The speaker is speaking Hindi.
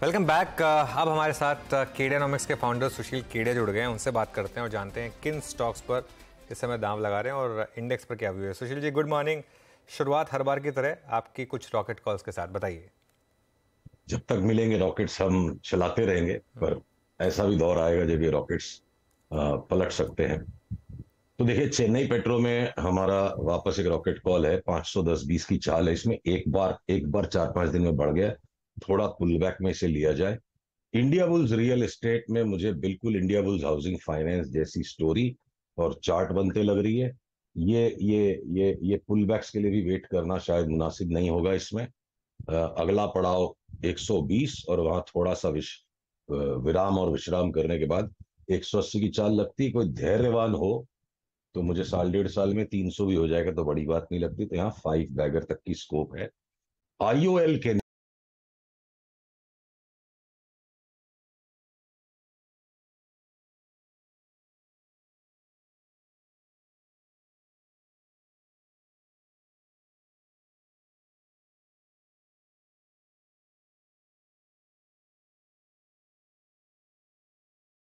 वेलकम बैक अब हमारे साथ केडियानोमिक्स के फाउंडर सुशील केड़े जुड़ गए हैं उनसे बात करते हैं और जानते हैं किन स्टॉक्स पर इस समय दाम लगा रहे हैं और इंडेक्स पर क्या व्यू है सुशील जी गुड मॉर्निंग शुरुआत हर बार की तरह आपकी कुछ रॉकेट कॉल्स के साथ बताइए जब तक मिलेंगे रॉकेट्स हम चलाते रहेंगे पर ऐसा भी दौर आएगा जब ये रॉकेट्स पलट सकते हैं तो देखिए चेन्नई पेट्रो में हमारा वापस एक रॉकेट कॉल है 510 20 की चाल है इसमें एक बार एक बार चार पांच दिन में बढ़ गया थोड़ा पुलबैक में से लिया जाए इंडिया बुल्स रियल एस्टेट में मुझे बिल्कुल इंडिया बुल्स हाउसिंग फाइनेंस जैसी स्टोरी और चार्ट बनते लग रही है ये ये ये ये पुल बैक्स के लिए भी वेट करना शायद मुनासिब नहीं होगा इसमें अगला पड़ाव 120 और वहां थोड़ा सा विश विराम और विश्राम करने के बाद 180 की चाल लगती कोई धैर्यवान हो तो मुझे साल डेढ़ साल में 300 भी हो जाएगा तो बड़ी बात नहीं लगती तो यहाँ फाइव बैगर तक की स्कोप है आईओएल के